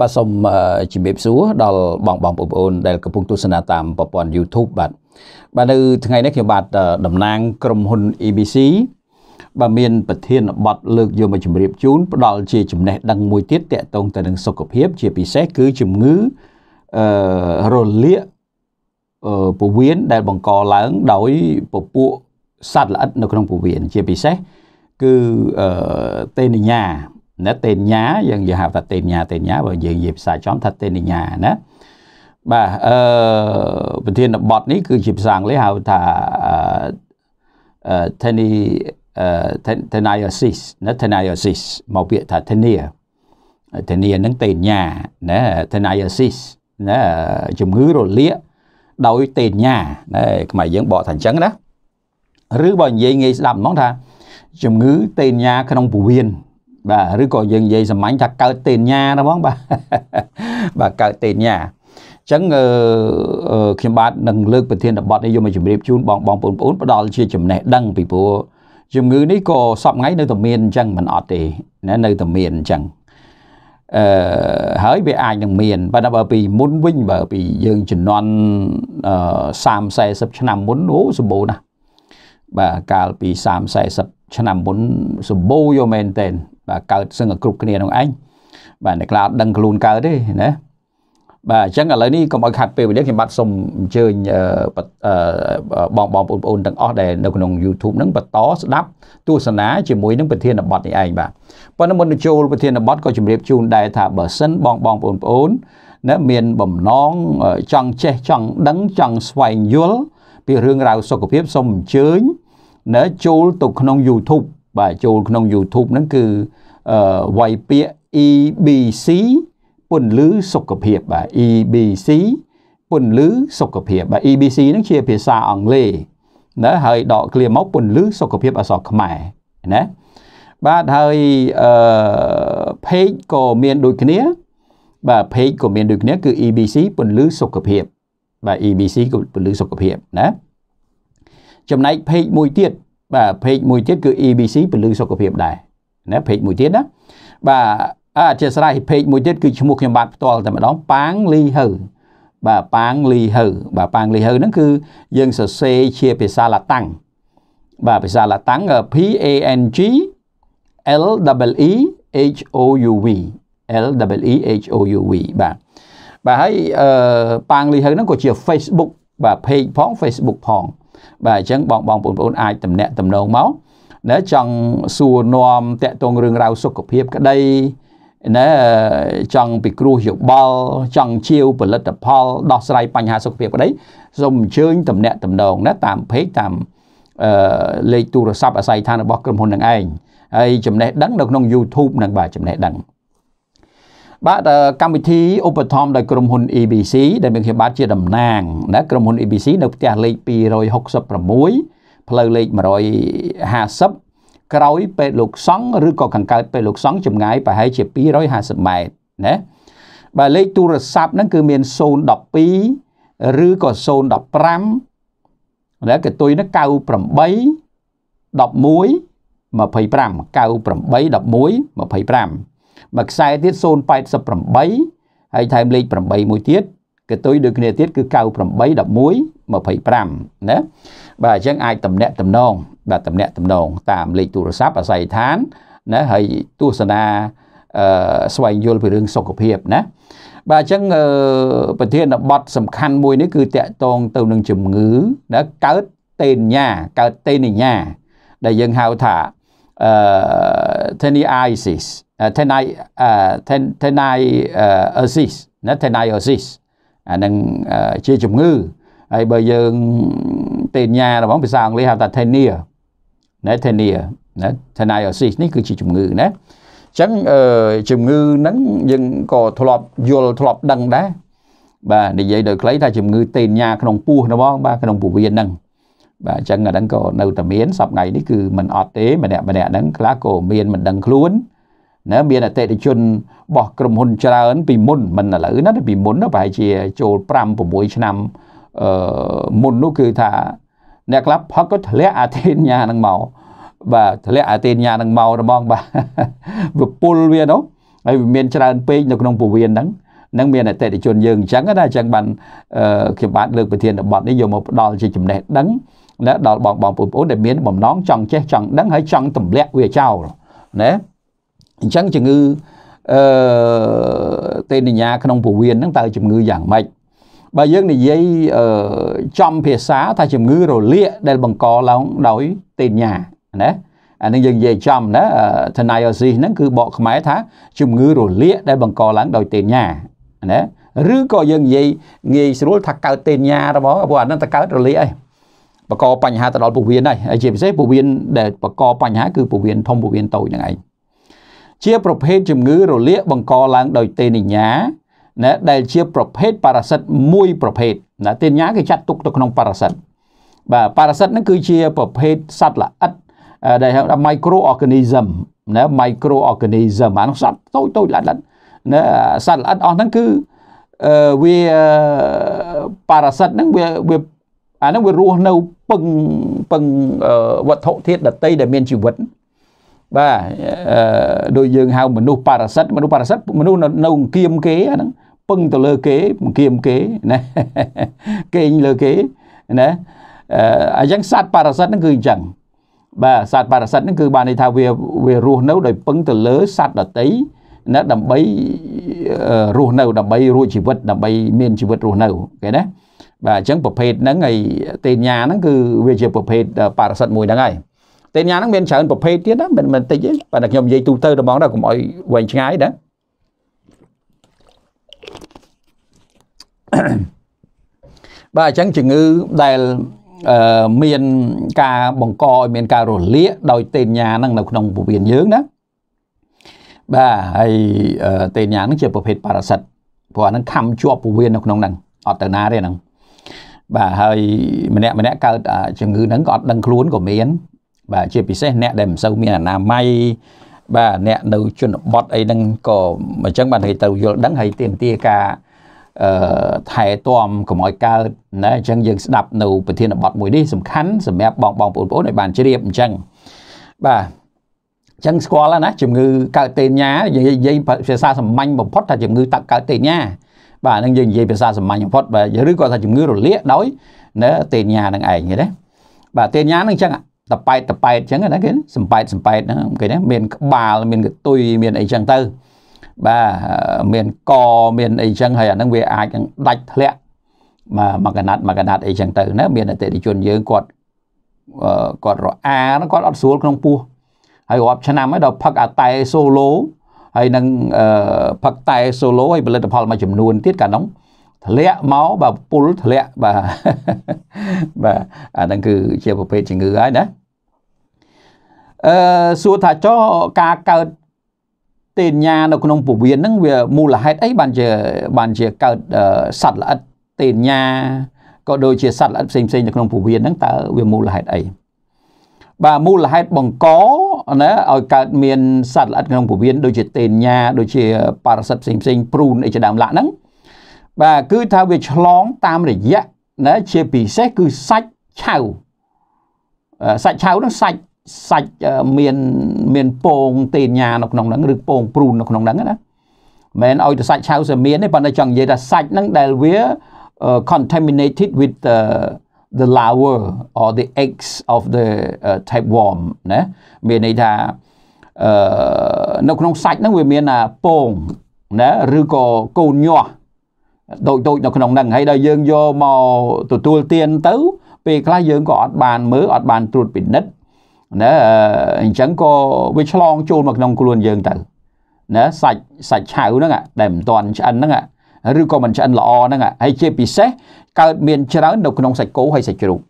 បាទសូមជម្រាបសួរដល់បងបងប្អូនដែលកំពុងទស្សនាតាមប្រព័ន្ធ YouTube បាទបាទនៅថ្ងៃនេះខ្ញុំបាទតំណាងក្រុមហ៊ុន ABC បាទមាន ប្រធានបទលើកយកមកជម្រាបជូនផ្ដល់ជាចំណេះដឹងមួយទៀតតកតងទៅនឹងសុខភាពជាពិសេសគឺជំងឺអឺរលាកពោះវៀនដែលបង្កឡើង ដោយពពួកសត្វល្អិតនៅក្នុងពោះវៀនជាពិសេសគឺតេនញ្ញាណាតេនញ្ញាយើងនិយាយហៅថាតេនញ្ញាតេនញ្ញាបើយើងនិយាយភាសាចំថាតេនញ្ញាណាបាទអឺប្រធានបទនេះគឺជាភាសាអង់គ្លេសហៅថាអឺ teni teniasis ណា teniasis មកពាក្យថា tenia tenia នឹងតេនញ្ញាណា teniasis ណាជំងឺរលាកដោយតេនញ្ញាណាខ្មែរយើងបកថាអញ្ចឹងណាឬបើនិយាយងាយស្ដាប់ហ្មងថាជំងឺតេនញ៉ាក្នុងពោះវៀនបាទឬក៏យើងនិយាយសាមញ្ញថាកើតតេនញ៉ាណាបងបាទបាទកើតតេនញ៉ាអញ្ចឹងខ្ញុំបាទនឹងលើកប្រធានបទនេះយកមកជម្រាបជូនបងបងប្អូនប្អូនផ្ដល់ជាចំណេះដឹងពីព្រោះជំងឺនេះក៏សពថ្ងៃនៅតែមានអញ្ចឹងមិនអត់ទេណានៅតែមានអញ្ចឹងអឺហើយវាអាចនឹងមានប៉ុន្តែបើពីមុនវិញបើពីយើងជំនាន់30 40ឆ្នាំមុនអូសម្បូរណាស់បាទកាលពី30 40ឆ្នាំមុនសម្បូរយកមែនតែនបាទកើតសឹងគ្រប់គ្នានឹងឯងបាទអ្នកខ្លះអត់ដឹងខ្លួនកើតទេណាបាទអញ្ចឹងឥឡូវនេះកុំឲ្យខាត់ពេលវេលាខ្ញុំបាទសូមអញ្ជើញបងបងបងប្អូនទាំងអស់ដែលនៅក្នុង YouTube ហ្នឹងបន្តស្ដាប់ទស្សនាជាមួយនឹងប្រធានបទនេះឯងបាទប៉ុន្តែមុនទៅចូលប្រធានបទក៏ជម្រាបជូនដែរថាបើសិនបងបងបងប្អូនណាមានបំណងចង់ចេះចង់ដឹងចង់ស្វែងយល់ពីរឿងរ៉ាវសុខភាពសូមអញ្ជើញណែចូលទៅក្នុង YouTube បាទចូលក្នុង YouTube ហ្នឹងគឺអឺវាយពាក្យ EBC ពន្លឺសុខភាពបាទ EBC ពន្លឺសុខភាពបាទ EBC ហ្នឹងជាភាសាអង់គ្លេសណាហើយដកឃ្លាមកពន្លឺសុខភាពអក្សរខ្មែរណាបាទហើយអឺ page ក៏មានដូចគ្នា បាទ page ក៏មានដូចគ្នាគឺ EBC ពន្លឺសុខភាព បាទ EBC ក៏ពន្លឺសុខភាពណាចំណែក page មួយទៀតបាទ page មួយទៀតគឺ EBC ពលឹងសុខភាពដែរណា page មួយទៀតណាបាទអធិស្ឋាន page មួយទៀតគឺឈ្មោះខ្ញុំបាទផ្ទាល់តែម្ដងប៉ាងលីហើបាទប៉ាងលីហើបាទប៉ាងលីហើហ្នឹងគឺយើងសរសេរជាភាសាឡាតាំងបាទភាសាឡាតាំង P A N G L E H O U V L E H O U V បាទបាទហើយអឺប៉ាងលីហើហ្នឹងក៏ជា Facebook បាទ page ផង Facebook ផងបាទអញ្ចឹងបងបងបងប្អូនអាចតំណាក់តំណងមកណាចង់សួរនាំតាក់ទងរឿងរ៉ាវសុខភាពក្តីណាចង់ពិគ្រោះយោបល់ចង់ជាវផលិតផលដោះស្រាយបញ្ហាសុខភាពក្តីសូមអញ្ជើញតំណាក់តំណងណាតាមเพจតាមអឺលេខទូរស័ព្ទអាស័យដ្ឋានរបស់ក្រុមហ៊ុននឹងឯងហើយចំណេះដឹងនៅក្នុង YouTube នឹងបាទចំណេះដឹងបាទកម្មវិធីឧបត្ថម្ភដោយក្រុមហ៊ុន ABC ដែលមានខ្ញុំបាទជាតំណាងណាក្រុមហ៊ុន ABC នៅផ្ទះលេខ266ផ្លូវលេខ150ក្រោយពេទ្យលោកសង្ឃឬក៏កង្កើតពេទ្យលោកសង្ឃចម្ងាយប្រហែលជា250ម៉ែត្រណាបាទលេខទូរស័ព្ទហ្នឹងគឺមាន012ឬក៏015ណាកតុយហ្នឹង98 11 25 98 11 25មួយខ្សែទៀត088ហើយថែមលេខ8មួយទៀតកតុយដូចគ្នាទៀតគឺ98 11 25ណាបាទអញ្ចឹងអាចតំណាក់តំណងបាទតំណាក់តំណងតាមលេខទូរស័ព្ទអាស័យដ្ឋានណាហើយទស្សនាអឺស្វែងយល់ពីរឿងសុខភាពណាបាទអញ្ចឹងប្រធានបទសំខាន់មួយនេះគឺតកតងទៅនឹងជំងឺណាកើតតេនញាកើតតេនញា ដែលយើងហៅថា teniasis tenai teniasis ណា teniasis អានឹងជាជំងឺហើយបើយើងតេញ៉ារបស់ភាសាអង់គ្លេសហៅថា tenia ណា tenia ណា teniasis នេះគឺជាជំងឺណាអញ្ចឹងជំងឺហ្នឹងយើងក៏ធ្លាប់យល់ធ្លាប់ដឹងដែរបាទនិយាយដោយខ្លីថាជំងឺតេញ៉ាក្នុងពោះណាបងបាទក្នុងពោះវៀនហ្នឹងបាទអញ្ចឹងអាហ្នឹងក៏នៅតែមានសប្ងៃនេះគឺมันអត់ទេម្នាក់ម្នាក់ហ្នឹងខ្លះក៏មានមិនដឹងខ្លួនណាមានអតិថិជនរបស់ក្រុមហ៊ុនច្រើនពីមុនមិនឥឡូវណាពីមុនប្រហែលជាចូល5 6ឆ្នាំអឺមុននោះគឺថាអ្នកខ្លះផឹកក៏ធ្លាក់អធិញ្ញាហ្នឹងមកបាទធ្លាក់អធិញ្ញាហ្នឹងមកហ្មងបាទវាពុលវានោះហើយវាមានច្រើនពេកនៅក្នុងពវៀនហ្នឹងនឹងមានអតិថិជនយើងអញ្ចឹងណាអញ្ចឹងបាន ខ្ញុំបាទលើកប្រធានបទនេះយកមកផ្ដល់ជាចំណេះដឹងណាដល់បងបងប្អូនដែលមានបំណងចង់ចេះចង់ដឹងហើយចង់ទម្លាក់វាចោលណាអញ្ចឹងជំងឺអឺតេនិញ្ញាក្នុងពវៀនហ្នឹងតើជំងឺយ៉ាងម៉េចបើយើងនិយាយចំភាសាថាជំងឺរលាកដែលបង្កឡើងដោយតេនិញ្ញាណាអានឹងយើងនិយាយចំណា Toniasis ហ្នឹងគឺបកខ្មែរថាជំងឺរលាកដែលបង្កឡើងដោយតេនិញ្ញាណាឬក៏យើងនិយាយងាយស្រួលថាកើតតេនិញ្ញារបស់ព្រោះអានឹងតើកើតរលាកអីបង្កបញ្ហាទៅដល់ពោះវៀនដែរហើយជាពិសេសពោះវៀនដែលបង្កបញ្ហាគឺពោះវៀនធំពោះវៀនតូចហ្នឹងឯងជាប្រភេទជំងឺរលាក បង្កឡើងដោយតេនិញ៉ាណាដែលជាប្រភេទប៉ារ៉ាសិតមួយប្រភេទណាតេនិញ៉ាគេចាត់ទុកទៅក្នុងប៉ារ៉ាសិតបាទប៉ារ៉ាសិតហ្នឹងគឺជាប្រភេទសត្វល្អិតដែលហៅថា microorganism ណា microorganism អានោះសត្វតូចតូចល្អិតណាសត្វល្អិតអស់ហ្នឹងគឺវាប៉ារ៉ាសិតហ្នឹងវាវាអាហ្នឹងវារស់នៅពឹងពឹងវត្ថុធាតុដតីដែលមានជីវិតបាទដូចយើងហៅមនុស្សប៉ារ៉ាសិតមនុស្សប៉ារ៉ាសិតមនុស្សនៅអង្គៀមគេអាហ្នឹងពឹងទៅលើគេអង្គៀមគេណាគេងលើគេណាអាយ៉ាងសត្វប៉ារ៉ាសិតហ្នឹងគឺអញ្ចឹងបាទសត្វប៉ារ៉ាសិតហ្នឹងគឺបានន័យថាវាវារស់នៅដោយពឹងទៅលើសត្វដតីណាដើម្បីរស់នៅដើម្បីរួចជីវិតដើម្បីមានជីវិតរស់នៅគេណាបាទអញ្ចឹងប្រភេទហ្នឹងហើយតេញ៉ាហ្នឹងគឺវាជាប្រភេទប៉ារ៉ាសិតមួយហ្នឹងហើយតេញ៉ាហ្នឹងមានច្រើនប្រភេទទៀតណាមិនមិនតិចទេបាទតែខ្ញុំនិយាយទូទៅដល់ហ្មងដល់កុំឲ្យវែងឆ្ងាយណាបាទអញ្ចឹងជំងឺដែលមានការបង្កឲ្យមានការរលាកដោយតេញ៉ាហ្នឹងនៅក្នុងពោះវៀនយើងណាបាទហើយតេញ៉ាហ្នឹងជាប្រភេទប៉ារ៉ាសិតព្រោះអាហ្នឹងខំជាប់ពោះវៀននៅក្នុងហ្នឹងអត់ទៅណាទេហ្នឹងបាទហើយម្នាក់ម្នាក់កើតជំងឺហ្នឹងក៏អត់ដឹងខ្លួនក៏មាន បាទជាពិសេសអ្នកដែលមិនសូវមានអនាម័យបាទអ្នកនៅជនបទអីហ្នឹងក៏អញ្ចឹងបាទគេទៅយល់ដឹងហើយទៀមទាការអឺថែទាំកុំឲ្យកើតណាអញ្ចឹងយើងស្ដាប់នៅប្រធានបទមួយនេះសំខាន់សម្រាប់បងបងបងប្អូនឲ្យបានជ្រាបអញ្ចឹងបាទចឹងស្គាល់ណា ជំងឺកើតតេញ៉ានិយាយភាសាសាមញ្ញបំផុត ថាជំងឺតាក់កើតតេញ៉ាបាទហ្នឹងយើងនិយាយភាសាសាមញ្ញបំផុតបាទឬក៏ថាជំងឺរលាកដោយណាតេញ៉ានឹងឯងទេណាបាទតេញ៉ានឹងអញ្ចឹងតប៉ែតតប៉ែតអញ្ចឹងណាគេសំប៉ែតសំប៉ែតហ្នឹងគេណាមានក្បាលមានកតុយមានអីអញ្ចឹងទៅបាទមានកមានអីអញ្ចឹងហើយអាហ្នឹងវាអាចនឹងដាច់ធ្លាក់បាទមកកណាត់មកកណាត់អីអញ្ចឹងទៅណាមានអតិថិជនយើងគាត់គាត់រអាគាត់អត់ស្រួលក្នុងពោះហើយរាប់ឆ្នាំហើយដល់ផឹកអាតែសូឡូហើយនឹងផឹកតែ solo ហើយផលិតផលមួយចំនួនទៀតកាលនោះធ្លាក់មកបាទពុលធ្លាក់បាទបាទអាហ្នឹងគឺជាប្រភេទជំងឺហើយណាអឺសួរថាចោការកើតទេញ៉ានៅក្នុងពវៀនហ្នឹងវាមូលហេតុអីបានជាបានជាកើតសត្វល្អិតទេញ៉ាក៏ដូចជាសត្វល្អិតផ្សេងៗនៅក្នុងពវៀនហ្នឹងតើវាមូលហេតុអីបាទមូលហេតុបង្កណាឲ្យកើតមានសត្វល្អិតក្នុងពោះវៀនដូចជាតេនញ៉ាដូចជាប៉ារ៉ាសិតផ្សេងផ្សេងព្រូនអីជាដើមឡាក់ហ្នឹងបាទគឺថាវាឆ្លង តាមរយៈណាជាពិសេសគឺសាច់ឆៅសាច់ឆៅហ្នឹងសាច់សាច់មានមានពងតេនញ៉ានៅក្នុងហ្នឹងឬពងព្រូននៅក្នុងហ្នឹង ណាមិនឲ្យទៅសាច់ឆៅសមានទេប៉ុន្តែចង់និយាយថាសាច់ហ្នឹងដែលវា contaminated with uh, the larva or the eggs of the uh, tapeworm ណាមានន័យថាអឺនៅក្នុងសាច់ហ្នឹងវាមានពងណាឬក៏កូនញាស់ដូចដូចនៅក្នុងហ្នឹងហើយដល់យើងយកមកទទួលទានទៅពេលខ្លះយើងក៏អត់បាន មើលអត់បានត្រួតពិនិត្យណាអញ្ចឹងក៏វាឆ្លងចូលមកក្នុងខ្លួនយើងទៅណាសាច់សាច់ឆៅហ្នឹងដែលមិនទាន់ឆ្អិនហ្នឹងឬក៏មិនឆ្អិនល្អហ្នឹងហើយជាពិសេសកើតមានច្រើននៅក្នុងសាច់គោហើយសាច់ជ្រូក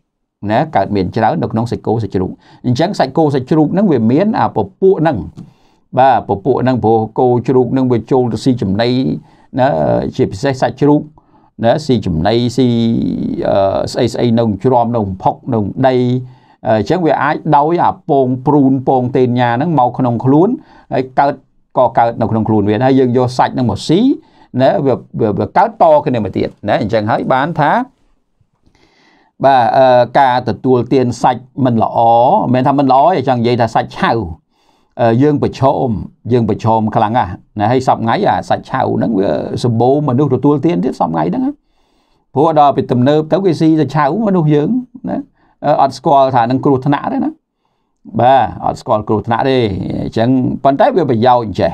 ណាកើតមានច្រើននៅក្នុងសាច់គោសាច់ជ្រូកអញ្ចឹងសាច់គោសាច់ជ្រូកហ្នឹងវាមានអាពពួកហ្នឹងបាទពពួកហ្នឹងព្រោះគោជ្រូកហ្នឹងវាចូលទៅស៊ីចំណីណាជាពិសេសសាច់ជ្រូកណាស៊ីចំណីស៊ីស្អីស្អីនៅជ្រំនៅផុកនៅដីអញ្ចឹងវាអាចដោយអាពងព្រូន ពងតេនញ៉ាហ្នឹងមកក្នុងខ្លួនហើយកើតក៏កើតនៅក្នុងខ្លួនវាហើយយើងយកសាច់ហ្នឹងមកស៊ីណាវាកើតតគ្នាមកទៀតណាអញ្ចឹងហើយបានថាបាទការទទួលទានសាច់មិនល្អមិនថាមិនល្អទេចង់និយាយថាសាច់ឆៅយើងប្រឈមយើងប្រឈមខ្លាំងណាស់ណាហើយសប្ងៃអាសាច់ឆៅហ្នឹងវាសម្បូរមនុស្សទទួលទានទៀតសប្ងៃហ្នឹងព្រោះដល់ពេលទំនើបទៅគេស៊ីសាច់ឆៅមនុស្សយើងណាអត់ស្គាល់ថានឹងគ្រោះថ្នាក់ទេណាបាទអត់ស្គាល់គ្រោះថ្នាក់ទេអញ្ចឹងប៉ុន្តែវាប្រយោជន៍ចេះ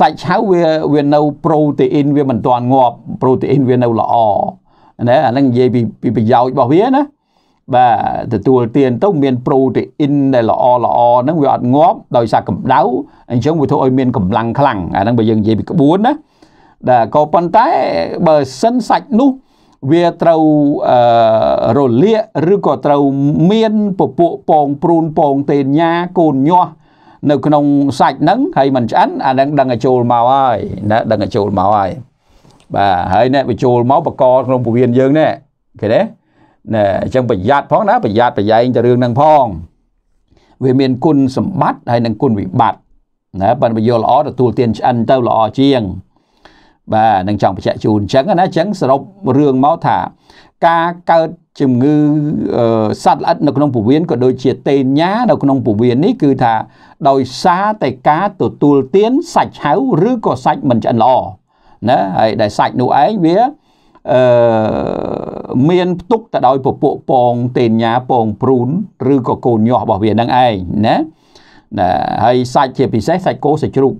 សាច់ឆៅវាវានៅប្រូតេអ៊ីនវាមិនទាន់ងាប់ប្រូតេអ៊ីនវានៅល្អណាអាហ្នឹងនិយាយពីពីប្រយោជន៍របស់វាណាបាទទទួលទានទៅមានប្រូតេអ៊ីនដែលល្អល្អហ្នឹងវាអត់ងាប់ដោយសារកម្ដៅអញ្ចឹងវាធ្វើឲ្យមានកម្លាំងខ្លាំងអាហ្នឹងបើយើងនិយាយពីក្បួនណាបាទក៏ប៉ុន្តែបើសិនសាច់នោះវាត្រូវរលាកឬក៏ត្រូវមានពពួកពងព្រូនពងតេនញាកូនញាស់នៅក្នុងសាច់ហ្នឹងហើយมันឆ្អិនអាហ្នឹងដឹងឲ្យចូលមកហើយ ណា ដឹងឲ្យចូលមកហើយបាទហើយអ្នកបញ្ចូលមកបកកក្នុងពវៀនយើងនេះឃើញទេណែអញ្ចឹងប្រយ័ត្នផងណា ប្រយ័ត្នប្រយែងទៅរឿងហ្នឹងផងវាមានគុណសម្បត្តិហើយនិងគុណវិបត្តិណាបើយល់ល្អទទួលទានឆ្អិនទៅល្អជាងបាទនឹងចង់បញ្ជាក់ជូនអញ្ចឹងណាអញ្ចឹងសរុបរឿងមកថាការកើតជំងឺសត្វល្អិតនៅក្នុងពវៀនក៏ដូចជាតេញ៉ានៅក្នុងពវៀននេះគឺថា ដោយសារតែការទទួលទានសាច់ឆៅឬក៏សាច់មិនឆ្អិនល្អណាហើយដែលសាច់នោះឯងវាអឺមានផ្ទុកទៅដោយ ពពួកពងតេញ៉ាពងព្រូនឬក៏កូនញាស់របស់វានឹងឯងណាណាហើយសាច់ជាពិសេសសាច់គោសាច់ជ្រូក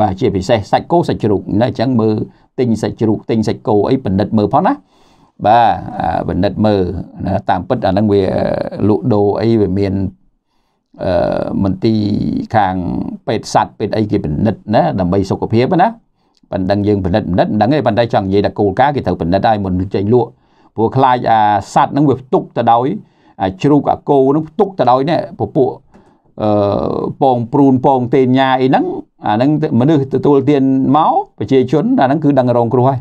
បាទជាពិសេសសាច់គោសាច់ជ្រូកណាអញ្ចឹងមើលទិញសាច់ជ្រូកទិញសាច់គោអីបណ្ឌិតមើលផងណាបាទបណ្ឌិតមើលតាមពិតអាហ្នឹងវាលក់ដូរអីវាមានអឺមន្ទីរខាងពេទ្យសัตว์ពេទ្យអីគេពិនិត្យណាដើម្បី សុខភាពណាបណ្ដឹងយើងពិនិត្យពិនិត្យមិនដឹងទេប៉ុន្តែចង់និយាយតែគោលការណ៍គេត្រូវពិនិត្យហើយមុនចេញលក់ព្រោះខ្លាចអាសัตว์ហ្នឹងវាផ្ទុកទៅដោយអាជ្រូកអាគោហ្នឹងផ្ទុកទៅដោយនេះពពួកអឺពងព្រូនពងទេញ៉ាអីហ្នឹងអាហ្នឹងមនុស្សទទួលទានមកប្រជាជនអាហ្នឹងគឺដឹងរងគ្រោះហើយ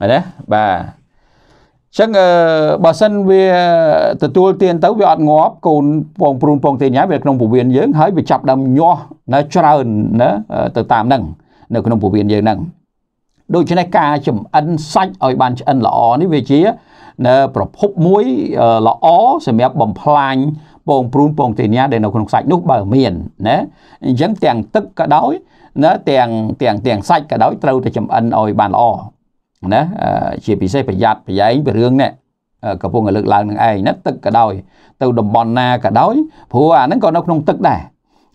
មែនទេបាទចឹងបើសិនវាទទួលទានទៅវាអត់ងាប់កូនពងព្រូនពងទេញ៉ាវាក្នុងពោះវៀនយើង ហើយវាចាប់ដើមញាស់នៅច្រើនណាទៅតាមហ្នឹង នៅក្នុងពោះវៀនយើងហ្នឹងដូច្នេះការចំអិនសាច់ឲ្យបានឆ្អិនល្អនេះវាជាប្រភពមួយល្អសម្រាប់បំផ្លាញពងព្រូនពងទេញ៉ាដែលនៅក្នុងសាច់នោះបើមានណាអញ្ចឹងទាំងទឹកក៏ដោយណាទាំងទាំងទាំងសាច់ក៏ដោយត្រូវតែចំអិនឲ្យបានល្អណាជាពិសេសប្រយ័ត្នប្រយែងពីរឿងនេះកំពុងតែលើកឡើងនឹងឯងណាទឹកក៏ដោយទៅតំបន់ណាក៏ដោយព្រោះអាហ្នឹងក៏នៅក្នុងទឹកដែរ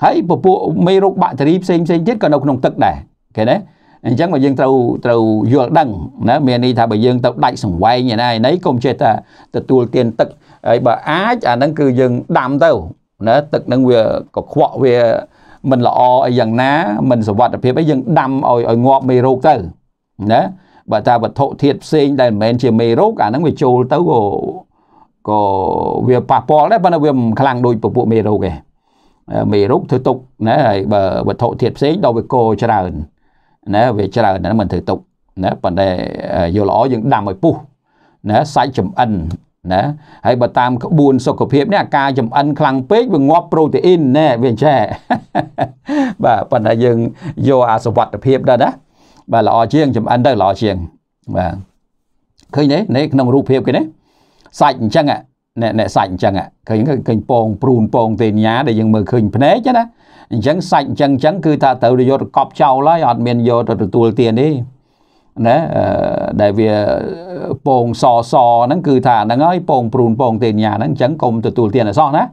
ហើយពពួកមេរោគបាក់តេរីផ្សេងផ្សេងទៀតក៏នៅក្នុងទឹកដែរឃើញទេអញ្ចឹងបើយើងត្រូវត្រូវយល់ដឹងណាមានន័យថាបើយើងទៅដាច់សង្វែងឯណាឯណីកុំចេះតែទទួលទានទឹកហើយបើអាចអាហ្នឹងគឺយើងដាំទៅណាទឹកហ្នឹងវាកខ្វក់វាមិនល្អអីយ៉ាងណាមិនសុវត្ថិភាពអីយើងដាំឲ្យឲ្យងាប់មេរោគទៅណាបើតាវត្ថុធាតុផ្សេងដែលមិនមែនជាមេរោគអាហ្នឹងវាចូលទៅក៏ក៏វាប៉ះពាល់ដែរប៉ុន្តែវាមិនខ្លាំងដូចពពួកមេរោគទេមេរោគធ្វើទុកណាហើយបើវត្ថុធាតុផ្សេងដល់វាកោច្រើនណាវាច្រើនណាមិនត្រូវទុកណាប៉ុន្តែយកល្អយើងដាំឲ្យពុះណាសាច់ចំអិនណាហើយបើតាម ក្បួន សុខភាពនេះការចំអិនខ្លាំងពេកវាងាប់ប្រូតេអ៊ីនណាវាអញ្ចឹងបាទប៉ុន្តែយើងយកអាសវត្ថភាពដែរណាបាទល្អជាង ចំអិនទៅល្អជាងបាទឃើញទេនៅក្នុងរូបភាពគេនេះសាច់អញ្ចឹងអ្នកអ្នកសាច់អញ្ចឹងឃើញឃើញពងព្រូនពងទេញ៉ាដែលយើងមើលឃើញភ្នែកណាអញ្ចឹងសាច់អញ្ចឹងអញ្ចឹងគឺថាត្រូវយកទៅកប់ចោលហើយអត់មានយកទៅទទួលទានទេណាដែលវាពងសសហ្នឹងគឺថាហ្នឹងហើយពងព្រូនពងទេញ៉ាហ្នឹងអញ្ចឹងកុំទទួលទានអសោះណា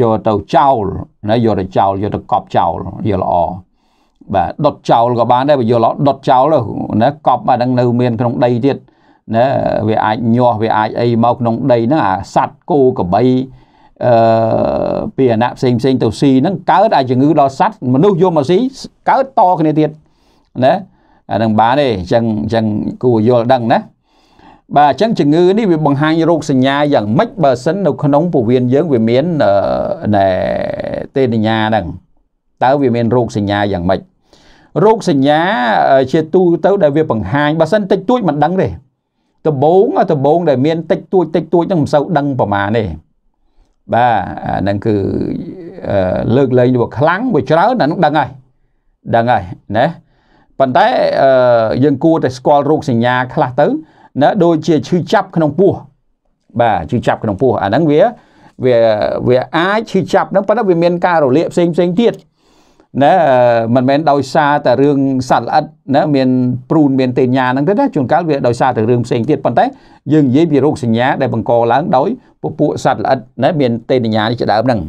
យកទៅចោលណាយកទៅចោលយកទៅកប់ចោលយកល្អបាទដុតចោលក៏បានដែរបើយកល្អដុតចោលណាកប់អាហ្នឹងនៅមានក្នុងដីទៀតណាវាអាចញាស់វាអាចអីមកក្នុងដីហ្នឹងអាសัตว์គោក្របីអឺពីអាណៈផ្សេងផ្សេងទៅស៊ីហ្នឹងកើតអាជំងឺដល់សัตว์មនុស្សយកមកស៊ីកើតតគ្នាទៀតណាអានឹងបានទេអញ្ចឹងអញ្ចឹងគួរយល់ដឹងណាបាទអញ្ចឹងជំងឺនេះវាបង្ហាញរោគសញ្ញាយ៉ាងម៉េចបើសិននៅក្នុងពវៀនយើងវាមានណែទេតញ្ញាហ្នឹងតើវាមានរោគសញ្ញាយ៉ាងម៉េចរោគសញ្ញាជាទូទៅដែលវាបង្ហាញបើសិនតិចតួចមិនដឹងទេដំបងដំបងដែលមានតិចតួចតិចតួចហ្នឹងមិនសូវដឹងប្រមាណទេបាទអាហ្នឹងគឺលើកលែងវាខ្លាំងវាច្រើនអាហ្នឹងដឹងហើយដឹងហើយណាប៉ុន្តែយើងគួរតែស្គាល់រោគសញ្ញា ខ្លះទៅណាដូចជាឈឺចាប់ក្នុងពោះបាទឈឺចាប់ក្នុងពោះអាហ្នឹងវាវាវាអាចឈឺចាប់ហ្នឹងប៉ុន្តែវាមានការរលាកផ្សេងផ្សេងទៀតណាមិនមែនដោយសារតែរឿងសត្វល្អិតណាមានព្រូនមានតេញ៉ាហ្នឹងទេណាជួនកាលវាដោយសារតែរឿងផ្សេងទៀតប៉ុន្តែយើងនិយាយពីរោគសញ្ញាដែលបង្កឡើងដោយពពួកសត្វល្អិតណាមានតេញ៉ានេះជាដើមហ្នឹង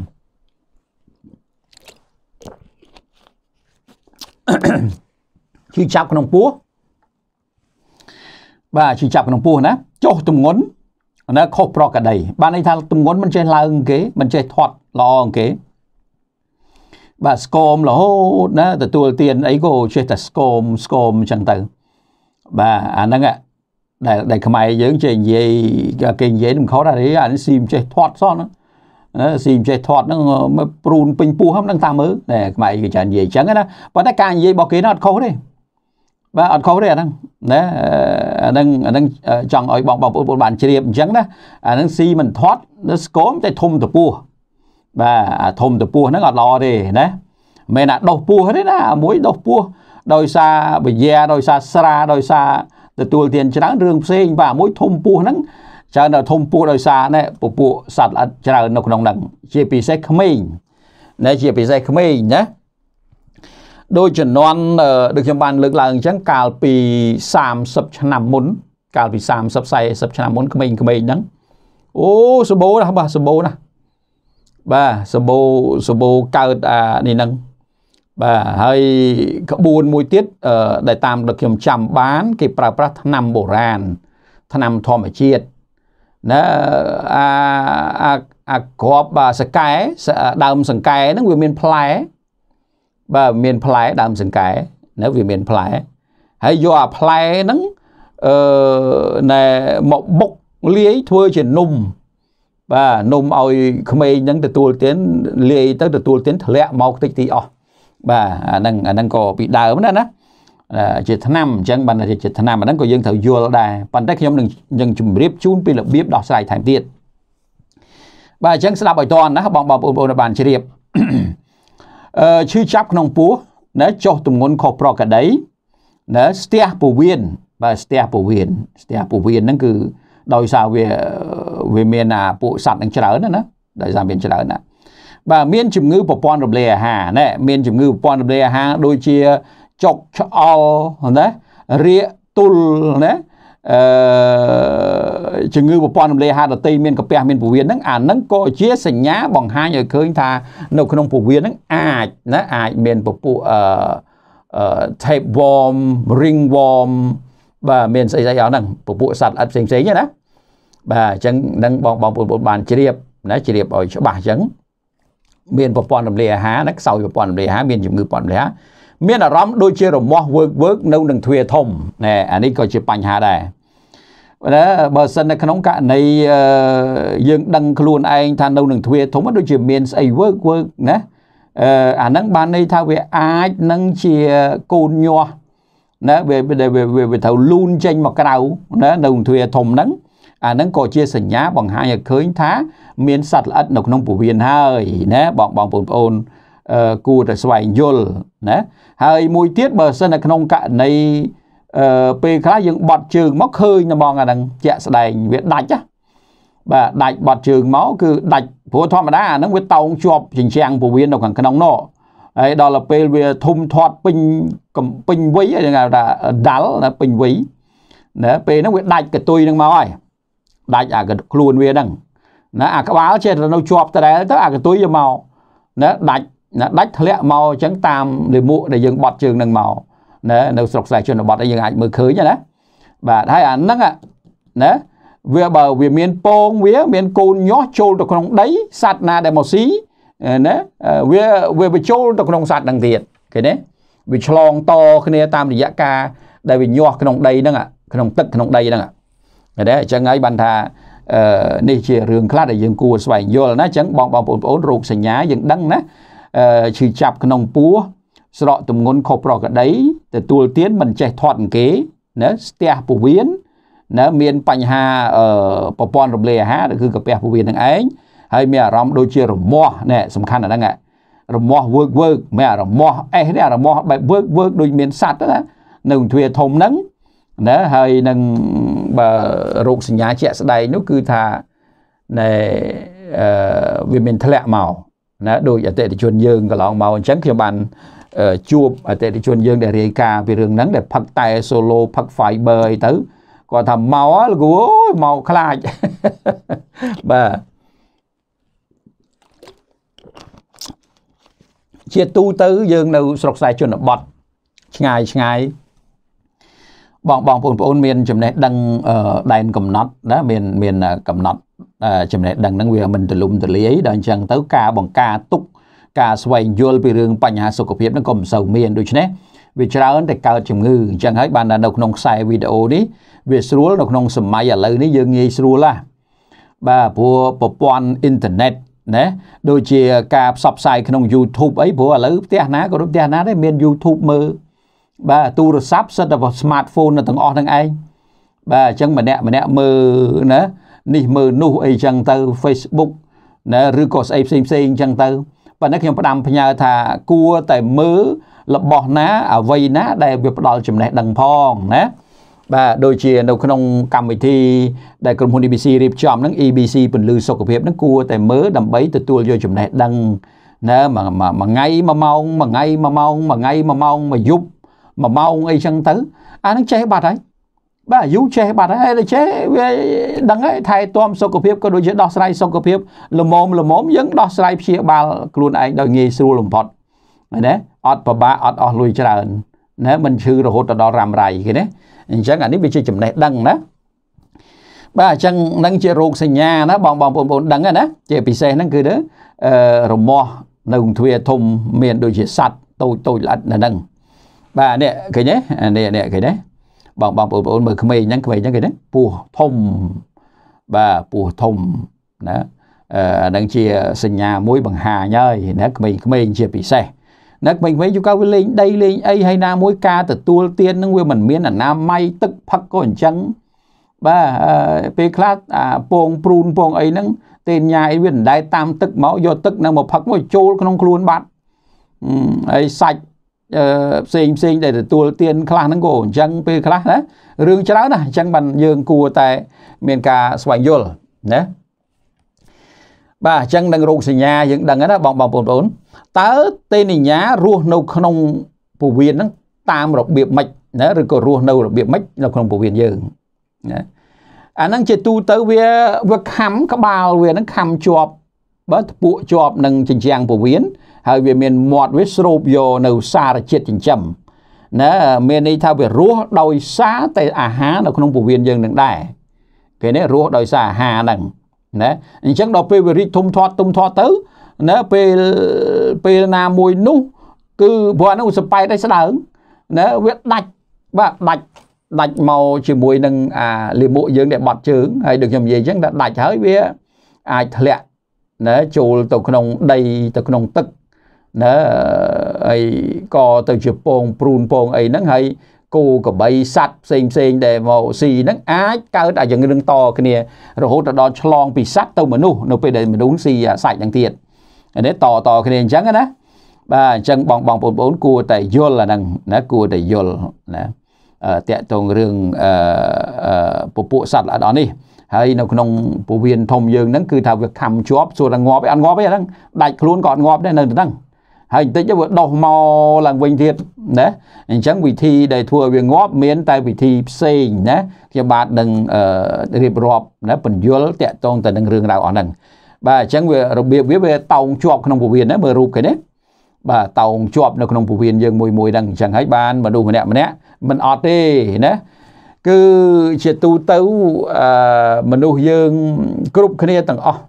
ឈឺចាប់ក្នុងពោះបាទឈឺចាប់ក្នុងពោះណាចុះទម្ងន់ណាខុសប្រកដីបានន័យថាទម្ងន់មិនចេះឡើងគេមិនចេះធាត់ល្អគេបាទស្គមរហូតណាទទួលទានអីក៏ចេះតែស្គមស្គមអញ្ចឹងទៅបាទអាហ្នឹងដែលដែលខ្មែរយើងចេះនិយាយគេនិយាយមិនខុសដែរអានេះស៊ីមចេះធាត់សោះហ្នឹងណាស៊ីមចេះធាត់ហ្នឹងព្រូនពេញពោះហ្នឹងតាមមើលតែខ្មែរគេច្រើននិយាយអញ្ចឹងណាប៉ុន្តែការនិយាយរបស់គេហ្នឹងអត់ខុសទេបាទអត់ខុសទេអាហ្នឹងណាអាហ្នឹងអាហ្នឹងចង់ឲ្យបងបងប្អូនបានជ្រាបអញ្ចឹងណាអាហ្នឹងស៊ីមិនធាត់ស្គមតែធំតពោះបាទអាធំតពោះហ្នឹងអត់ល្អទេណាមិនអាដោះពោះទេណាមួយដោះពោះដោយសារវិយាដោយសារស្រាដោយសារទទួលទានច្រើនរឿងផ្សេង បាទមួយធំពោះហ្នឹងច្រើនដល់ធំពោះដោយសារណែពពួកសត្វល្អិតច្រើននៅក្នុងហ្នឹងជាពិសេសក្មេងណែជាពិសេសក្មេងណាដោយជំនាន់ដូចខ្ញុំបានលើកឡើងអញ្ចឹងកាលពី30ឆ្នាំមុន កាលពី30 40ឆ្នាំមុនក្មេងៗហ្នឹងអូសបោណាបាទសបោណាបាទសបោសបោកើតអានេះហ្នឹងបាទហើយក្បួនមួយទៀតដែលតាមដែលខ្ញុំចាំបាន គេប្រើប្រាស់ថ្នាំបុរាណថ្នាំធម្មជាតិណាអាអាអាក្របបាទសកែដើមសង្កែហ្នឹងវាមានផ្លែបាទមាន ផ្លែដើមសង្កែណាវាមានផ្លែ ហើយយកអាផ្លែហ្នឹងអឺណែមកបុកលាយធ្វើជានំបាទនំឲ្យក្មេងហ្នឹងទទួលទានលាយទៅទទួលទានធ្លាក់មកតិចតិចអស់បាទអាហ្នឹងអាហ្នឹងក៏ពីដើមណាណាជាឆ្នាំអញ្ចឹងបានជាឆ្នាំអាហ្នឹងក៏យើងត្រូវយល់ដែរប៉ុន្តែខ្ញុំនឹងនឹងជម្រាបជូនពីរបៀបដោះស្រាយថែមទៀតបាទអញ្ចឹងស្ដាប់ឲ្យតន់ណាបងបងប្អូនបានជ្រាបអឺឈឺចាប់ក្នុងពោះណាចុះទម្ងន់ខុសប្រក្រតីណាស្ទះពោះវៀនបាទស្ទះពោះវៀនស្ទះពោះវៀនហ្នឹងគឺដោយសារវាវាមានអាពួកសត្វនឹងច្រើនណាដោយសារមានច្រើនណាបាទមានជំងឺប្រព័ន្ធរំលាយអាហារណែមានជំងឺប្រព័ន្ធរំលាយអាហារដូចជាចុកឆ្អល់ណារាកទុលណាអឺជំងឺប្រព័ន្ធរំលាយអាហារដតីមានកាពះមានពោះវៀនហ្នឹងអាហ្នឹងក៏ជាសញ្ញាបង្ហាញឲ្យឃើញថា នៅក្នុងពោះវៀនហ្នឹងអាចណាអាចមានពពួកអឺ tapeworm ringworm បាទមានស្អីស្អីអស់ហ្នឹងពពួកសត្វល្អិតផ្សេងផ្សេងណាបាទអញ្ចឹងនឹងបងបងប្អូនបានជ្រាបណាជ្រាបឲ្យច្បាស់អញ្ចឹងមានប្រព័ន្ធរំលាយអាហារណាខ្សោយប្រព័ន្ធរំលាយអាហារមានជំងឺប្រព័ន្ធរំលាយអាហារមានអារម្មណ៍ដូចជារមាស់ work work នៅនឹងទ្វារធំណែអានេះក៏ជាបញ្ហាដែរណាបើសិននៅក្នុងករណីយើងដឹងខ្លួនឯងថានៅនឹងទ្វារធំដូចជាមានស្អី work work ណាអឺអាហ្នឹងបានន័យថាវាអាចនឹងជាកូនញាស់ណាវាវាវាទៅលូនចេញមកក្រៅណានៅទ្វារធំហ្នឹងអានឹងក៏ជាសញ្ញាបង្ហាញឲ្យឃើញថាមានសត្វល្អិតនៅក្នុងពវៀនហើយណាបងបងបងប្អូនគួរតែស្វែងយល់ណាហើយមួយទៀតបើសិននៅក្នុងករណីពេលខ្លះយើងបត់ជើងមកឃើញហ្មងអាហ្នឹងជាក់ស្ដែងវាដាច់ណាបាទដាច់បត់ជើងមកគឺដាច់ព្រោះធម្មតាអាហ្នឹងវាតោងជាប់ជញ្ជាំងពវៀននៅខាងក្នុងនោះហើយដល់ពេលវាធំធាត់ពេញកំពេញវ័យគេហៅថាដាល់ពេញវ័យណាពេលហ្នឹងវាដាច់កតុយនឹងមកហើយដាច់អាខ្លួនវាហ្នឹងណាអាក្បាលចេះតែនៅជាប់ដដែលទៅអាកន្ទុយយកមកណាដាច់ណាដាច់ធ្លាក់មកអញ្ចឹងតាមលាមកដែលយើងបត់ជើងនឹងមកណានៅស្រុកស្រែជនបទយើងអាចមើលឃើញណាបាទហើយអាហ្នឹងណាវាបើវាមានពងវាមានកូនញាស់ចូលទៅក្នុងដីសត្វណាដែលមកស៊ីណាវាវាបញ្ចូលទៅក្នុងសត្វហ្នឹងទៀតឃើញទេវាឆ្លងតគ្នាតាមរយៈការដែលវាញាស់ក្នុងដីហ្នឹងក្នុងទឹកក្នុងដីហ្នឹងមែនទេអញ្ចឹងហើយបានថានេះជារឿងខ្លះដែលយើងគួរស្វែងយល់ណាអញ្ចឹងបងបងបងប្អូនរោគសញ្ញាយើងដឹងណាឈឺចាប់ក្នុងពោះស្រកទម្ងន់ខុសប្រក្រតី ទទួលទានមិនចេះធាត់គេណាស្ទះពោះវៀនណាមានបញ្ហាប្រព័ន្ធរំលាយអាហារគឺកាពះពោះវៀននឹងឯងហើយមានអារម្មណ៍ដូចជារមាស់ណែសំខាន់អាហ្នឹងរមាស់វើកវើកមានអារមាស់អេសនេះអារមាស់បែបវើកវើកដូចមានសัตว์ណានៅទ្វាធំហ្នឹងណាហើយនឹងបើរោគសញ្ញាជាក់ស្ដែងនោះគឺថាណែអឺវាមានធ្លាក់មកណាដោយអតិថិជនយើងកន្លងមកអញ្ចឹងខ្ញុំបានជួបអតិថិជនយើង ដែលរាយការណ៍ពីរឿងហ្នឹងដែលផឹកតែ solo ផឹក fiber អីទៅគាត់ថាមកលោកអូយមកខ្លាចបាទជាទូទៅ យើងនៅស្រុកខ្សែជនបទឆ្ងាយឆ្ងាយបងបងបងប្អូនមានចំណេះដឹងដែនកំណត់ណាមានមានកំណត់ចំណេះដឹងហ្នឹងវាមិនទលំទលាយដល់អញ្ចឹងទៅការបង្ការទុក ការស្វែងយល់ពីរឿងបញ្ហាសុខភាពហ្នឹងក៏មិនសូវមានដូច្នេះវាច្រើនតែកើតជំងឺអញ្ចឹងហើយបានថានៅក្នុងខ្សែវីដេអូនេះវាស្រួលនៅក្នុងសម័យឥឡូវនេះយើងងាយស្រួលណាស់បាទព្រោះប្រព័ន្ធអ៊ីនធឺណិតណាដូចជាការផ្សព្វផ្សាយក្នុង YouTube អីព្រោះឥឡូវផ្ទះណាក៏ដូចផ្ទះណាដែរមាន YouTube មើលបាទទូរស័ព្ទសិតរបស់ smartphone នៅទាំងអស់ហ្នឹងឯងបាទអញ្ចឹងម្នាក់ម្នាក់មើលណានេះមើលនោះអីចឹងទៅ Facebook ណាឬក៏ស្អីផ្សេងផ្សេងអញ្ចឹងទៅប៉ុន្តែខ្ញុំផ្ដាំផ្ញើថាគួរតែមើលរបស់ណាអ្វីណា ដែលវាផ្ដល់ចំណេះដឹងផងណាបាទដូចជានៅក្នុង កម្មវិធី ដែលក្រុមហ៊ុន EBC រៀបចំហ្នឹង EBC ពន្លឺសុខភាពហ្នឹងគួរតែមើលដើម្បីទទួលយកចំណេះដឹងណាមួយថ្ងៃមួយម៉ោងមួយថ្ងៃមួយម៉ោងមួយថ្ងៃមួយម៉ោងមួយយប់មួយម៉ោងអីចឹងទៅអានឹងចេះបាត់ហើយបាទយូរចេះបាត់ហើយចេះវាដឹងហើយថែទាំសុខភាពក៏ដូចជាដោះស្រាយសុខភាពលមមលមមយើងដោះស្រាយព្យាបាលខ្លួនឯងដោយងាយស្រួលបំផុតណាអត់ពិបាកអត់អស់លុយច្រើនណាមិនឈឺរហូតដល់រ៉ាំរ៉ៃគេណាអញ្ចឹងអានេះវាជាចំណេះដឹងណាបាទអញ្ចឹងនឹងជារោគសញ្ញាណាបងបងប្អូនដឹងណាជាពិសេសហ្នឹងគឺទៅរមាស់នៅក្នុងទ្វារធំមានដូចជាសัตว์តូចតូចល្អិតនៅហ្នឹងបាទនេះឃើញទេនេះនេះឃើញទេបងបងបងប្អូនមើលក្មេងហ្នឹងក្មេងហ្នឹងឃើញទេពោះធំបាទពោះធំណាអានឹងជាសញ្ញាមួយបង្ហាញហើយណាក្មេងក្មេងជាពិសេសណាក្មេងក្មេងយកកៅវាលេងដីលេងអីហើយណាមួយការទទួលទាននឹងវាមិនមានអនាម័យទឹកផឹកក៏អញ្ចឹងបាទពេលខ្លះអាពងព្រូនពងអីហ្នឹងទេញ៉ាអីវាមិនដែរតាមទឹកមកយកទឹកនឹងមកផឹកមកចូលក្នុងខ្លួនបាត់អីសាច់ផ្សេងផ្សេងដែលទទួលទានខ្លះហ្នឹងក៏អញ្ចឹងពេលខ្លះណារឿងច្រើនណាស់អញ្ចឹងបានយើងគួរតែ មានការស្វែងយល់ណាបាទអញ្ចឹងនឹងរោគសញ្ញាយើងដឹងណាបងបងប្អូនតើទេនិញ្ញារស់នៅក្នុងពវៀនហ្នឹងតាមរបៀបម៉េចណាឬក៏រស់នៅរបៀបម៉េចនៅក្នុងពវៀនយើងណាអាហ្នឹងជាទូទៅវាវាខំក្បាលវាហ្នឹងខំជាប់ បើតពក់ជាប់នឹងចិញ្ចាំងពវៀនហើយវាមានមាត់វាស្រូបយកនៅសារជាតិចិញ្ចឹមណាមានន័យថាវារស់ដោយសារតែអាហារនៅក្នុងពោះវៀនយើងនឹងដែរគេនេះរស់ដោយសារអាហារហ្នឹងណាអញ្ចឹងដល់ពេលវារីកធំធាត់ទុំធាត់ទៅណាពេលពេលណាមួយនោះគឺព្រោះហ្នឹងសប៉ែតឲ្យស្ដើងណាវាដាច់បាទដាច់ដាច់មកជាមួយនឹងអាលាមកយើងដែលបាត់ជើងហើយដូចខ្ញុំនិយាយអញ្ចឹងថាដាច់ហើយវាអាចធ្លាក់ណាចូលទៅក្នុងដីទៅក្នុងទឹកណាអីក៏ទៅជាពងព្រូនពងអីហ្នឹងហើយគោកបីសัตว์ផ្សេងផ្សេងដែលមកស៊ីហ្នឹងអាចកើតអាយ៉ាងនឹងតគ្នារហូតដល់ឆ្លងពីសัตว์ទៅមនុស្សនៅពេលដែលមនុស្សស៊ីអាសាច់ហ្នឹងទៀតនេះតត គ្នាអញ្ចឹងណាបាទអញ្ចឹងបងបងប្អូនបងគួរតែយល់អាហ្នឹងណាគួរតែយល់ណាតកតងរឿងអឺពពួកសัตว์ល្អដល់នេះហើយនៅ ក្នុងពវៀនធំយើងហ្នឹងគឺថាវាខំជាប់សួរថាងាប់ឯអត់ងាប់ឯហ្នឹងដាច់ខ្លួនក៏អត់ងាប់ដែរនៅទៅហ្នឹងហើយបន្តិចវាដោះមកឡើងវិញទៀតណាអញ្ចឹងវិធីដែលធ្វើឲ្យវាងាប់មានតែវិធីផ្សេងណាខ្ញុំបាទនឹងរៀបរាប់ណាពន្យល់តកតងទៅនឹងរឿងរ៉ាវអស់ហ្នឹងបាទអញ្ចឹងវារបៀបវាវាតោងជាប់ក្នុងពវៀនណាមើលរូបគេនេះបាទតោងជាប់នៅក្នុងពវៀនយើងមួយមួយហ្នឹងអញ្ចឹងហើយបានមនុស្សម្នាក់ម្នាក់មិនអត់ទេណាគឺជាទូទៅអឺមនុស្សយើងគ្រប់គ្នាទាំងអស់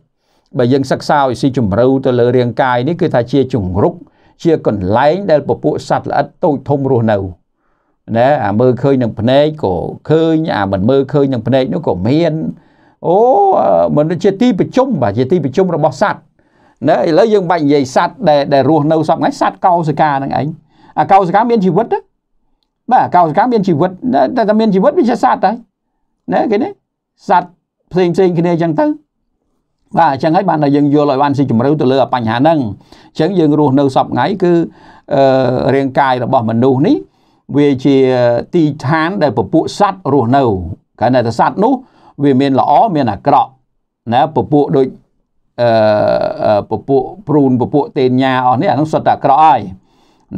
បើយើងសិក្សាឲ្យស៊ីជម្រៅទៅលើរាងកាយនេះគឺថាជាជំរុកជាកន្លែងដែល ពពួកសត្វល្អិតតូចធំរស់នៅណាអាមើលឃើញនឹងភ្នែកក៏ឃើញអាមិនមើលឃើញនឹងភ្នែកនោះក៏មានអូមិនជាទីប្រជុំបាទជាទីប្រជុំរបស់សត្វណាឥឡូវយើងបាច់និយាយសត្វដែលដែលរស់នៅសពថ្ងៃសត្វកោសិកាហ្នឹងឯងអាកោសិកាមានជីវិតទេបាទកោសិកាមានជីវិតតែតែមានជីវិតវាជាសត្វហើយណាគេនេះសត្វផ្សេងផ្សេងគ្នាអញ្ចឹងទៅបាទអញ្ចឹងហើយបានតែយើងយល់ឲ្យបានស៊ីជម្រៅទៅលើបញ្ហាហ្នឹងអញ្ចឹងយើងរស់នៅសពថ្ងៃគឺអឺរាងកាយរបស់មនុស្សនេះវាជាទីឋានដែលពពួកសัตว์រស់នៅកាលណាតែសัตว์នោះ វាមានល្អមានអាក្រក់ណាពពួកដូចអឺពពួកព្រូនពពួកតេញ៉ាអស់នេះអានោះសុទ្ធតែអាក្រក់ហើយ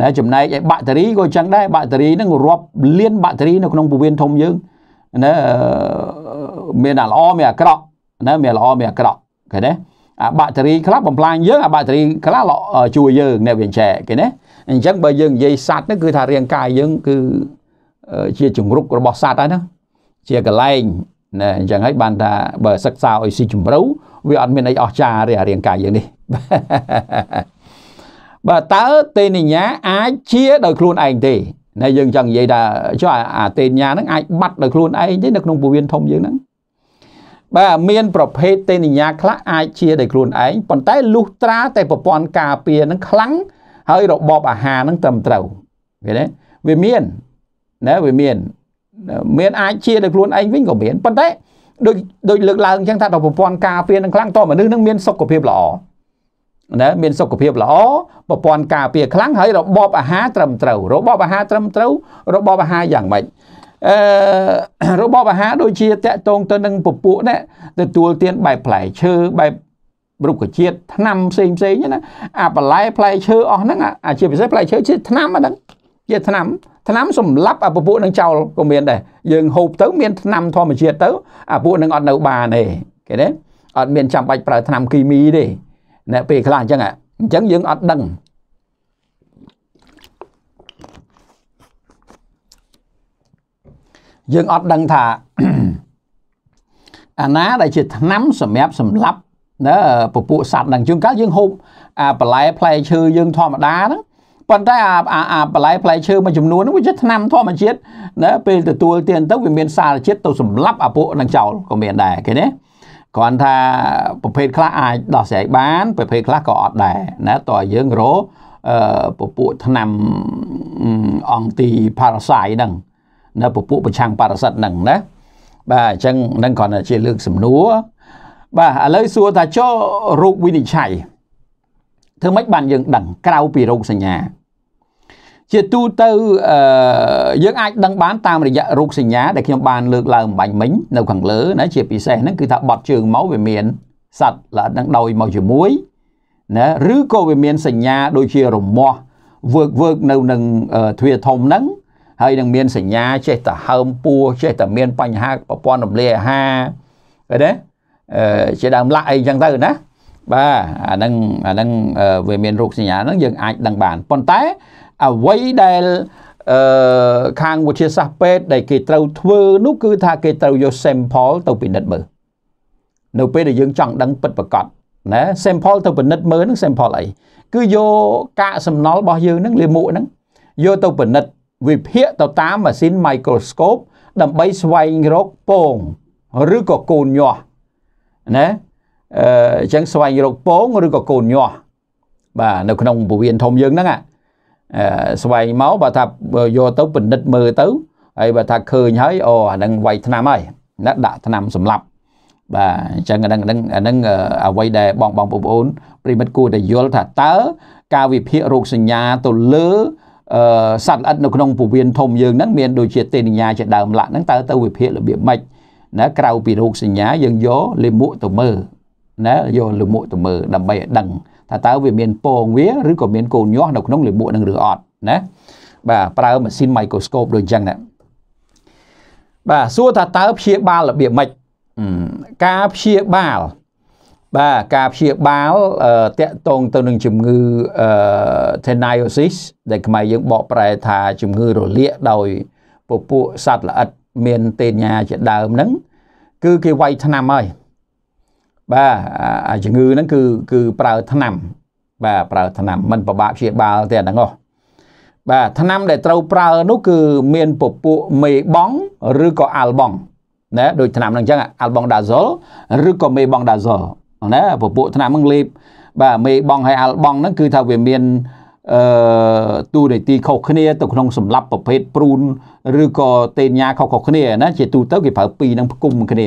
ណាចំណែកឯបាក់តេរីក៏អញ្ចឹងដែរបាក់តេរីហ្នឹងរាប់លានបាក់តេរី នៅក្នុងពោះវៀនធំយើងណាមានអាល្អមានអាក្រក់ណាមានល្អមានអាក្រក់ឃើញទេអាបាក់តេរីខ្លះបំផ្លាញយើងអាបាក់តេរីខ្លះជួយយើងអ្នកវិញ្ឆែគេណាអញ្ចឹងបើយើងនិយាយសัตว์ហ្នឹងគឺថារាងកាយយើងគឺជាជំរុករបស់សัตว์ហើយណាជាកលែងណែអញ្ចឹងហើយបានថាបើសិក្សាឲ្យស៊ីជំរៅវាអត់មានអីអស្ចារ្យទេអារាងកាយយើងនេះបើតើតេនញ្ញាអាចជាដោយខ្លួនឯងទេណែយើងចង់និយាយថាចុះអាតេនញ្ញាហ្នឹងអាចបាត់ដោយខ្លួនឯងទេនៅក្នុងពវៀនធំយើងហ្នឹងបាទមាន ប្រភេទតេនិញ្ញាខ្លះអាចជាដោយខ្លួនឯងប៉ុន្តែលុះត្រាតែប្រព័ន្ធការពារនឹងខ្លាំងហើយរបបអាហារនឹងត្រឹមត្រូវឃើញទេវាមានណាវាមានមានអាចជាដោយខ្លួនឯងវិញក៏មានប៉ុន្តែដូចដូចលើកឡើងអញ្ចឹងថាដល់ប្រព័ន្ធការពារនឹងខ្លាំងតមនុស្សនឹងមានសុខភាពល្អណាមានសុខភាពល្អប្រព័ន្ធការពារខ្លាំងហើយរបបអាហារត្រឹមត្រូវ របបអាហារត្រឹមត្រូវ របបអាហារយ៉ាងម៉េចអឺរបបអាហារដូចជាតកតងទៅនឹងពពួកនេះទទួលទានបែបផ្លែឈើបែបរុក្ខជាតិថ្នាំផ្សេងផ្សេងណាអាបន្លែផ្លែឈើអស់ហ្នឹងអាជាពិសេសផ្លែឈើជាថ្នាំហ្នឹងជាថ្នាំថ្នាំសម្រាប់អាពពួកនឹងចោលក៏មានដែរយើងហូបទៅមានថ្នាំធម្មជាតិទៅ អាពួកនឹងអត់នៅបានទេគេទេអត់មានចាំបាច់ប្រើថ្នាំគីមីទេណែពេលខ្លះអញ្ចឹងអញ្ចឹងយើងអត់ដឹងយើងអត់ដឹងថាអាណាដែលជាថ្នាំសម្រាប់សម្លាប់ណាពពួកសត្វហ្នឹងជួនកាលយើងហូបអាបន្លែផ្លែឈើយើងធម្មតាហ្នឹងប៉ុន្តែអាអាបន្លែផ្លែឈើមួយចំនួនហ្នឹងវាជាថ្នាំធម្មជាតិណាពេលទទួលទានទៅវាមានសារជាតិទៅសម្លាប់អាពួកនឹងចោលក៏មានដែរឃើញទេគ្រាន់ថាប្រភេទខ្លះអាចដោះស្រាយបានប្រភេទខ្លះក៏អត់ដែរណាតើយើងរកអឺពពួកថ្នាំអង្គទីផារ៉ាសៃហ្នឹងនៅពពួកប្រឆាំងបរិសិទ្ធនឹងណាបាទអញ្ចឹងនឹងគ្រាន់តែជាលើកសំណួរបាទឥឡូវសួរថាចុះរោគវិនិច្ឆ័យធ្វើម៉េចបានយើងដឹងក្រៅពីរោគសញ្ញា ជាទូទៅអឺយើងអាចដឹងបានតាមរយៈរោគសញ្ញាដែលខ្ញុំបានលើកឡើងបាញ់មិញនៅខាងលើណាជាពិសេសហ្នឹងគឺថាបត់ជើងមកវាមានសត្វល្អិតនឹងដោយមកជាមួយណាឬក៏វាមានសញ្ញា ដូចជារមាស់វើកវើកនៅនឹងទ្វារធំហ្នឹងហើយនឹងមានសញ្ញាចេះតែហើមពោះចេះតែមានបញ្ហាប្រព័ន្ធរំលាយអាហារឃើញទេជាដើមឡាក់អីចឹងទៅណាបាទអាហ្នឹងអាហ្នឹងវាមានរោគសញ្ញាហ្នឹងយើងអាចដឹងបានប៉ុន្តែអ្វីដែលអឺខាងវិទ្យាសាស្ត្រពេទ្យដែលគេត្រូវធ្វើនោះគឺថាគេត្រូវយក sample ទៅពិនិត្យមើលនៅពេលដែលយើងចង់ដឹងពិតប្រាកដណា sample ទៅពិនិត្យមើលនឹង sample អីគឺយកកាកសំណល់របស់យើងនឹងលាមកហ្នឹងយកទៅពិនិត្យវិភាគទៅតាមម៉ាស៊ីន microscope ដើម្បីស្វែងរកពងឬក៏កូនញាស់ណាអញ្ចឹងស្វែងរកពងឬក៏កូនញាស់បាទនៅក្នុងពវៀនធំយើងហ្នឹងស្វែងមកបើថាយកទៅពិនិត្យមើលទៅហើយបើថាឃើញហើយអូអាហ្នឹងវាយឆ្នាំហើយណាដាក់ឆ្នាំសម្លាប់បាទអញ្ចឹងអាហ្នឹងអាហ្នឹងអ្វីដែលបងបងបងប្អូនប្រិមិត្តគួរតែយល់ថាតើការវិភាគរោគសញ្ញាទៅលើសត្វល្អិតនៅក្នុងពវៀនធំយើងហ្នឹងមានដូចជាតេនិញ្ញាជាដើមឡាក់ហ្នឹងតើទៅវិភាគរបៀបម៉េចណាក្រៅពីរោគសញ្ញាយើងយកលេមួកទៅមើលណាយកលេមួកទៅមើលដើម្បីឲ្យដឹង ថាតើវាមានពងវាឬក៏មានកូនញាស់នៅក្នុងលេមួកហ្នឹងឬអត់ណាបាទប្រើម៉ាស៊ីន microscope ដូចអញ្ចឹងណាបាទសួរថាតើព្យាបាលរបៀបម៉េចការព្យាបាលបាទការព្យាបាលតកតងទៅនឹងជំងឺ Tenosis ដែលខ្មែរយើងបកប្រែ ថាជំងឺរលាកដោយពពួកសត្វល្អិតមានតេញញាជាដើមហ្នឹងគឺគេវាយឆ្នាំហើយបាទអាជំងឺហ្នឹងគឺគឺប្រើឆ្នាំបាទប្រើឆ្នាំមិនពិបាកព្យាបាលទេអាហ្នឹងអស់បាទឆ្នាំដែលត្រូវប្រើនោះគឺមានពពួកមេបង ឬក៏អាល់បងណាដូចឆ្នាំហ្នឹងអញ្ចឹងអាល់បងដាហ្សុលឬក៏មេបងដាហ្សុលណាពពួកថ្នាក់ហ្នឹងលេប បាទមេបងហើយអាល់បងហ្នឹងគឺថាវាមានអឺទូនីតិខុសគ្នាទៅក្នុងសម្រាប់ប្រភេទព្រូនឬក៏តេញ៉ាខុសៗគ្នាណាជាទូទៅគេប្រើពីរហ្នឹងផ្គុំគ្នា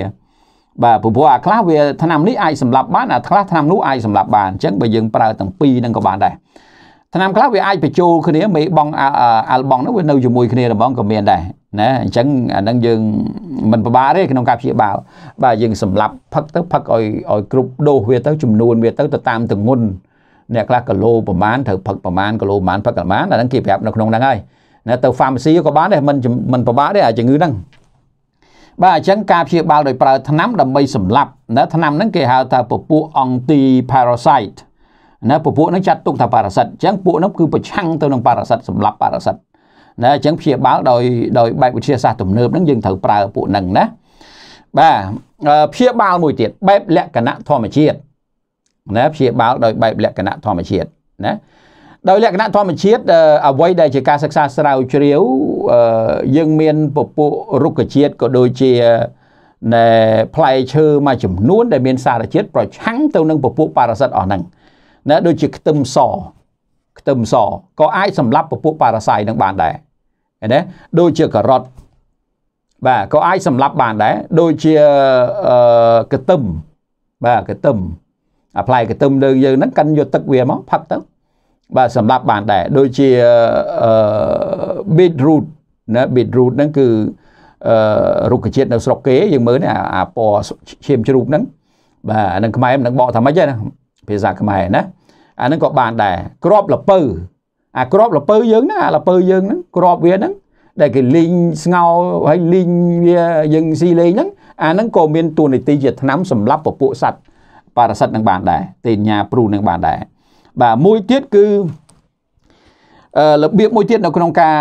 បាទព្រោះអាខ្លះវាឆ្នាំនេះអាចសម្រាប់បានអាខ្លះឆ្នាំនោះអាចសម្រាប់បានអញ្ចឹងបើយើងប្រើទាំងពីរហ្នឹងក៏បានដែរឆ្នាំខ្លះវាអាចបញ្ចូលគ្នា មេបងអាល់បងហ្នឹងវានៅជាមួយគ្នាហ្មងក៏មានដែរណាអញ្ចឹងអានឹងយើងមិនពិបាកទេក្នុងការព្យាបាលបាទយើងសម្លាប់ផឹកទៅផឹកឲ្យឲ្យគ្រប់ដូសវាទៅចំនួនវាទៅទៅ តាមទម្ងន់អ្នកខ្លះគីឡូប្រហែលត្រូវផឹកប្រហែលគីឡូប្រហែលផឹកប្រហែលអានឹងគេប្រាប់នៅក្នុងហ្នឹងហើយណាទៅ pharmacy ក៏បានដែរមិនមិនពិបាកទេអាជំងឺហ្នឹងបាទអញ្ចឹងការព្យាបាលដោយប្រើថ្នាំដើម្បីសម្លាប់ណាថ្នាំហ្នឹងគេហៅថាពពួកអង់ទី parasite ណាពពួកហ្នឹងចាត់ទុកថា parasite អញ្ចឹងពួកហ្នឹងគឺប្រឆាំងទៅនឹង parasite សម្លាប់ parasite ណាអញ្ចឹងព្យាបាលដោយដោយបែបវិទ្យាសាស្ត្រទំនើបហ្នឹងយើងត្រូវប្រើពួកហ្នឹងណាបាទព្យាបាលមួយទៀតបែបលក្ខណៈធម្មជាតិណាព្យាបាលដោយបែបលក្ខណៈធម្មជាតិណាដោយលក្ខណៈធម្មជាតិអ្វីដែលជាការសិក្សាស្រាវជ្រាវយើងមានពពុះរុក្ខជាតិក៏ដូចជាណែផ្លែឈើមួយចំនួនដែលមានសារជាតិប្រឆាំងទៅនឹងពពុះប៉ារ៉ាសិតអស់ហ្នឹងណាដូចជាខ្ទឹមសខ្ទឹមសក៏អាចសម្លាប់ពពួកប៉ារ៉ាសៃនឹងបានដែរឃើញទេដូចជាការ៉ុតបាទក៏អាចសម្លាប់បានដែរដូចជាអឺកន្ទឹមបាទកន្ទឹមអាផ្លែកន្ទឹមលើយើងហ្នឹងកាន់យកទឹកវាមកផឹកទៅបាទសម្រាប់បានដែរដូចជាអឺ beetroot ណា beetroot ហ្នឹងគឺអឺរុក្ខជាតិនៅស្រុកគេយើងមើលអាអាពណ៌ឈាមជ្រូកហ្នឹងបាទអានឹងខ្មែរមិនដឹងបកថាម៉េចទេណាភាសាខ្មែរណាអាហ្នឹងក៏បានដែរក្របលពៅអាក្របលពៅយើងហ្នឹងអាលពៅយើងហ្នឹងក្របវាហ្នឹងដែលគេលីងស្ងោហើយលីងវាយើងស៊ីលេងហ្នឹងអាហ្នឹងក៏មានតួនាទីជាថ្នាំសម្រាប់ពពួកសត្វប៉ារ៉ាសិតនឹងបានដែរទេញាព្រូនឹងបានដែរបាទមួយទៀតគឺអឺរបៀបមួយទៀតនៅក្នុងការ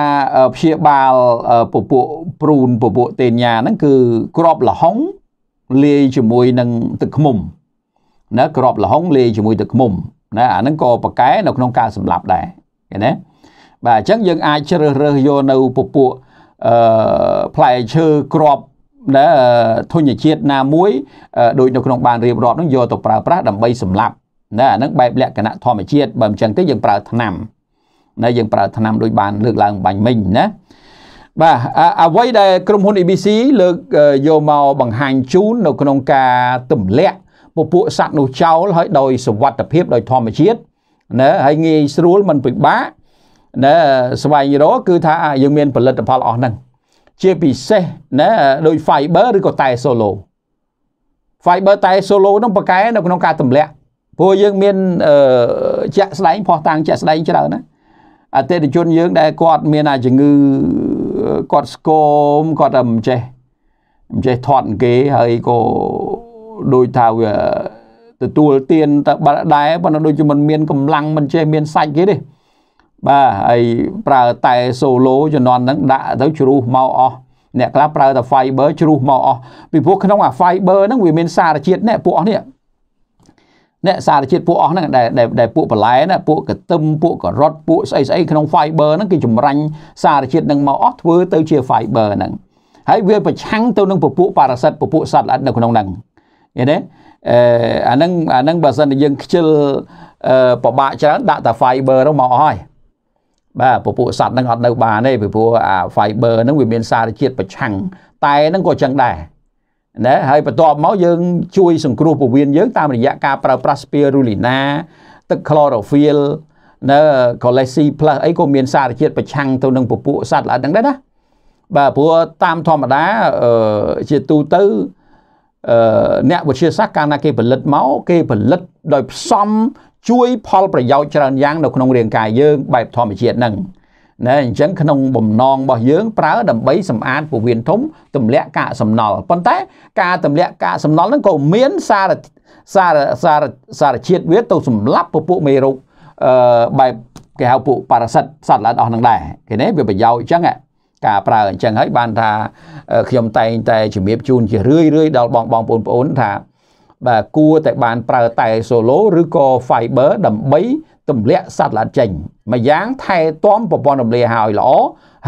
ព្យាបាលពពួកព្រូនពពួកទេញាហ្នឹងគឺក្របលហុងលាយជាមួយនឹងទឹកឃ្មុំណាក្របលហុងលាយជាមួយទឹកឃ្មុំណាអាហ្នឹងក៏ប៉កែ នៅក្នុងការសម្លាប់ដែរឃើញទេបាទអញ្ចឹងយើងអាចជ្រើសរើសយកនៅពពួកអឺផ្លែឈើក្របណាធញ្ញជាតិណាមួយដូចនៅក្នុងបានរៀបរាប់នឹងយកទៅប្រើប្រាស់ដើម្បីសម្លាប់ណាអាហ្នឹងបែបលក្ខណៈធម្មជាតិបើមិនចឹងទេយើងប្រើថ្នាំណាយើងប្រើថ្នាំដូចបានលើកឡើងបាញ់មិញណាបាទអ្វីដែលក្រុមហ៊ុន ABC លើកយកមកបង្ហាញជូន នៅក្នុងការទម្លាក់ពពួកសត្វនោះចោលហើយដោយសวัสดิភាពដោយធម្មជាតិណាហើយងាយស្រួលមិនពិបាកណាស្វែងរកគឺថាយើងមានផលិតផលអស់ហ្នឹងជាពិសេសណាដោយ fiber ឬក៏តែ solo fiber តែ solo ហ្នឹងប្រកែនៅក្នុង ការទម្លាក់ព្រោះយើងមានជាក់ស្ដែងផោះតាំងជាក់ស្ដែងច្រើនណាអតិថិជនយើងដែលគាត់មានអាជំងឺគាត់ស្គមគាត់តែមិនចេះមិនចេះធាត់គេហើយក៏ដូចថាវាទទួលទានទៅបាត់ដែរប៉ុន្តែដូចជាมันមានកម្លាំងมันចេះមានសាច់គេទេបាទហើយប្រើតែសូឡូជំនាន់ហ្នឹងដាក់ទៅជ្រុះមកអស់អ្នកខ្លះប្រើតែ fiber ជ្រុះមកអស់ពីព្រោះក្នុងអា fiber ហ្នឹងវាមានសារជាតិអ្នកពួកអស់នេះអ្នកសារជាតិពួកអស់ហ្នឹងដែលដែលពួកបន្លែណាពួកកន្ទឹមពួកការ៉ុតពួកស្អីស្អីក្នុង fiber ហ្នឹងគេចម្រាញ់សារជាតិហ្នឹងមកអស់ធ្វើទៅជា fiber ហ្នឹងហើយវាប្រឆាំងទៅនឹងពពួកប៉ារ៉ាសិតពពួកសត្វល្អិតនៅក្នុងហ្នឹងឃើញទេអាហ្នឹងអាហ្នឹងបើសិនតែយើងខ្ជិលពិបាកច្រើនដាក់តែ fiber ហ្នឹងមកអស់ហើយបាទពពួកសัตว์ហ្នឹងអត់នៅ បានទេពីព្រោះអា fiber ហ្នឹងវាមាន សារជាតិប្រឆាំងតែហ្នឹងក៏ចឹងដែរណាហើយបន្ទាប់មកយើង ជួយ សង្គ្រោះពវៀនយើង តាមរយៈការប្រើប្រាស់ spirulina ទឹក chlorophyll នៅ colesi plus អីក៏មានសារជាតិប្រឆាំងទៅនឹងពពួកសัตว์ល្អិតហ្នឹងដែរណាបាទព្រោះតាមធម្មតាជាទូទៅអឺអ្នកវិទ្យាសាស្ត្រកាលណាគេផលិតមកគេផលិតដោយផ្សំជួយ ផលប្រយោជន៍ច្រើនយ៉ាងនៅក្នុងរាងកាយយើងបែបធម្មជាតិហ្នឹងណែអញ្ចឹងក្នុងបំណងរបស់យើងប្រើដើម្បីសម្អាតពោះវៀនធំទម្លាក់កាកសំណល់ប៉ុន្តែការទម្លាក់កាកសំណល់ហ្នឹងក៏មាន សារសារសារសារជាតិវាទៅសម្លាប់ពពួកមេរោគអឺបែបគេហៅពួកប៉ារ៉ាស៊ីតសត្វល្អិតអស់ហ្នឹងដែរគេនេះវាប្រយោជន៍អញ្ចឹងការប្រើអញ្ចឹងហើយបានថាខ្ញុំតែងតែជំរាបជូនជារឿយរឿយដល់បងបងប្អូនប្អូនថាបាទគួរតែបានប្រើតែ solo ឬក៏ fiber ដើម្បីទម្លាក់សត្វល្អិតចេញម្យ៉ាងថែទាំប្រព័ន្ធរំលាយឲ្យល្អ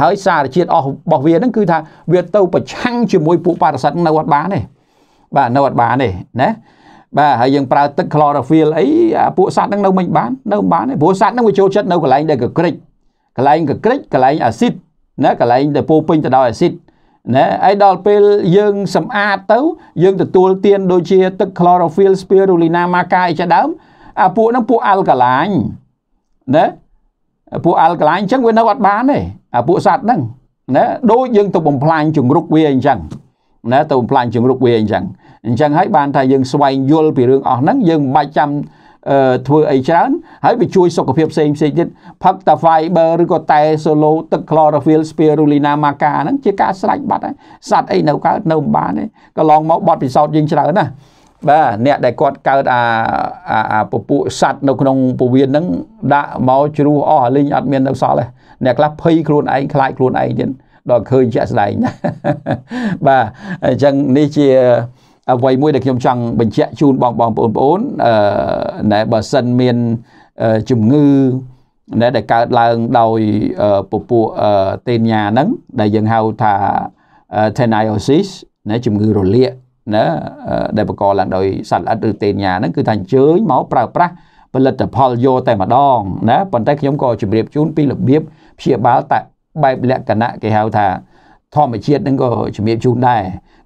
ហើយសារជាតិអស់របស់វាហ្នឹងគឺ ថាវាទៅប្រឆាំងជាមួយពួកប៉ារ៉ាសិតនៅអត់បានទេបាទនៅអត់បានទេណាបាទហើយយើងប្រើទឹក chlorophyll អីពួកសត្វហ្នឹងនៅមិនបាននៅមិនបានទេព្រោះសត្វហ្នឹងវាចូលចិត្តនៅកន្លែងដែលកក្រិចកន្លែងកក្រិចកន្លែងអាស៊ីតណាកន្លែងដែលពោពេញទៅដោយអាស៊ីតណាហើយដល់ពេលយើងសម្អាតទៅ យើងទទួលទានដូចជា ទឹក chlorophyll spirulina maca អីជាដើមអាពួកហ្នឹងពួក alkaline ណាពួក alkaline អញ្ចឹងវានៅអត់បានទេអាពួកសត្វហ្នឹងណាដូចយើងទៅបំផ្លាញជំងឺវាអញ្ចឹងណាទៅបំផ្លាញជំងឺវាអញ្ចឹងអញ្ចឹងហើយបានថាយើងស្វែងយល់ពីរឿងអស់ហ្នឹងយើងមិនបាច់ចាំធ្វើអីច្រើនហើយវាជួយសុខភាពផ្សេងផ្សេងទៀតផឹកតា fiber ឬក៏តែ solo ទឹក chlorophyll spirulina maca ហ្នឹងជាការស្រេចបាត់ហើយសัตว์អីនៅកើតនៅមិនបានទេកន្លងមកបាត់ពិសោធន៍យើងច្រើនណាបាទអ្នកដែលគាត់កើតអាអាពពួកសัตว์នៅក្នុងពវៀនហ្នឹងដាក់មកជ្រុះអស់អលិញអត់មាននៅសល់ទេអ្នកខ្លះភ័យខ្លួនឯងខ្លាចខ្លួនឯងទៀតដល់ឃើញជាក់ស្ដែងណាបាទអញ្ចឹងនេះជាអ្វីមួយដែលខ្ញុំចង់បញ្ជាក់ជូនបងបងប្អូនអឺណែបើសិនមានជំងឺណែដែលកើតឡើងដោយពពួកតេនយ៉ាហ្នឹង ដែលយើងហៅថា teniosis ណែជំងឺរលាកណាដែលបង្កឡើងដោយសត្វល្អិតឬតេនយ៉ាហ្នឹងគឺថាអញ្ជើញមកប្រើប្រាស់ផលិតផលយកតែម្ដងណាប៉ុន្តែខ្ញុំក៏ជម្រាបជូនពីរបៀបព្យាបាលតែបែបលក្ខណៈគេហៅថាធម្មជាតិហ្នឹងក៏ជំរាបជូនដែរ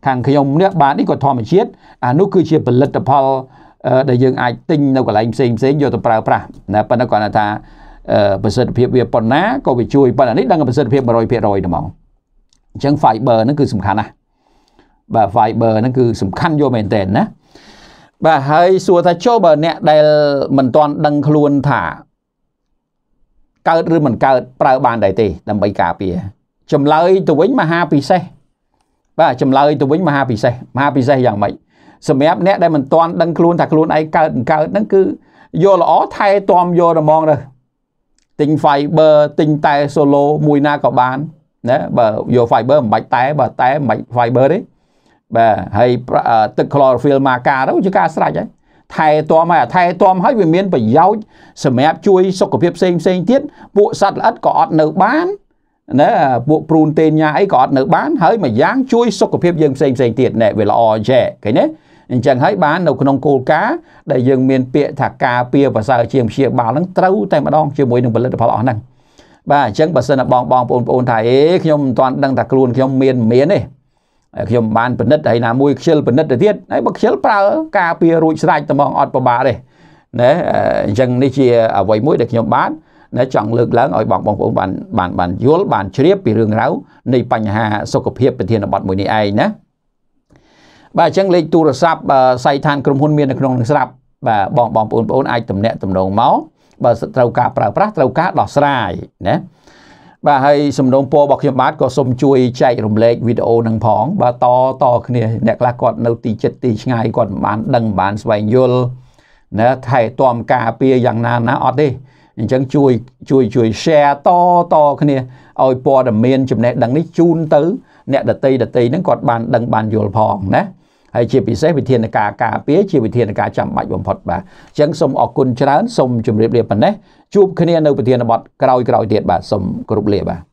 ខាងខ្ញុំនេះបាទនេះក៏ធម្មជាតិអានោះគឺជាផលិតផល ដែលយើងអាចទិញនៅកន្លែងផ្សេងផ្សេងយកទៅប្រើប្រាស់ណាប៉ុន្តែគាត់ថាប្រសិទ្ធភាពវាប៉ុណ្ណាក៏វាជួយប៉ុន្តែនេះដឹងប្រសិទ្ធភាព100%ហ្មងអញ្ចឹង fiber ហ្នឹងគឺសំខាន់ណាស់បាទ fiber ហ្នឹងគឺសំខាន់យកមែនតើណាបាទហើយសួរថាចុះបើអ្នកដែលមិនទាន់ដឹងខ្លួនថាកើតឬមិនកើតប្រើបាន ដែរទេ ដើម្បីការពារចម្លើយទៅវិញមហាពិសេសបាទចម្លើយទៅវិញមហាពិសេសមហាពិសេសយ៉ាងម៉េចសម្រាប់អ្នកដែលមិនទាន់ដឹងខ្លួនថាខ្លួនឯងកើតកើតហ្នឹងគឺយកល្អថែទាំយកតែហ្មងទៅទិញ fiber ទិញតែ solo មួយណាក៏បានណាបើយក fiber មិនបាច់តែបើតែមិនបាច់ fiber ទេបាទហើយទឹក chlorophyll មកការទៅជាការស្រេចហើយថែទាំហើយថែទាំហើយវាមាន ប្រយោជន៍សម្រាប់ជួយសុខភាពផ្សេងផ្សេងទៀតពួកសត្វល្អិតក៏អត់នៅបានណាពួកព្រូនទេញ៉ាអីក៏អត់នៅបានហើយមួយយ៉ាង ជួយសុខភាពយើងផ្សេងផ្សេងទៀតណែវាល្អអញ្ចឹងឃើញទេអញ្ចឹងហើយបាននៅក្នុងគោលការណ៍ដែលយើងមានពាក្យថាការពៀប្រសើរជាងព្យាបាលហ្នឹងត្រូវតែម្ដងជាមួយនឹងផលិតផលអស់ហ្នឹងបាទអញ្ចឹងបើសិនបងបងប្អូនប្អូនថាអេខ្ញុំមិនទាន់ដឹងថាខ្លួនខ្ញុំមានមានទេខ្ញុំបានពិនិត្យហើយណាមួយខ្ជិលពិនិត្យទៅទៀតហើយបើខ្ជិលប្រើការពៀរួចស្រេចតែមកអត់ប្របាទេណាអញ្ចឹងនេះជាអ្វីមួយដែលខ្ញុំបានដែលចង់លើកឡើងឲ្យបងបងប្អូនបានបានបានយល់បានជ្រាបពីរឿងរ៉ាវនៃបញ្ហាសុខភាពប្រធានបទមួយនេះឯងណាបាទអញ្ចឹងលេខទូរស័ព្ទសៃឋានក្រុមហ៊ុន មាននៅក្នុងនឹងស្រាប់បាទបងបងប្អូនបងប្អូនអាចតំណាក់តំណងមកបើត្រូវការប្រើប្រាស់ត្រូវការដោះស្រាយណាបាទហើយសំណងពររបស់ខ្ញុំបាទក៏សូមជួយចែករំលែកវីដេអូនឹងផងបាទតតគ្នាអ្នកខ្លះគាត់នៅទីចិត្តទីឆ្ងាយគាត់មិនបានដឹងមិនបានស្វែងយល់ណាថែទាំការពារយ៉ាងណាណាអត់ទេអញ្ចឹងជួយជួយជួយ share តតគ្នាឲ្យព័ត៌មានចំណេះដឹងនេះជូនទៅអ្នកដតីដតីហ្នឹងគាត់បានដឹងបានយល់ផងណាហើយជាពិសេសវិធានការការពារជាវិធានការចាំបាច់បំផុតបាទអញ្ចឹងសូមអរគុណច្រើនសូមជម្រាបលាប៉ុណ្ណេះជួបគ្នានៅប្រធានបទក្រោយៗទៀតបាទសូមគោរពលាបាទ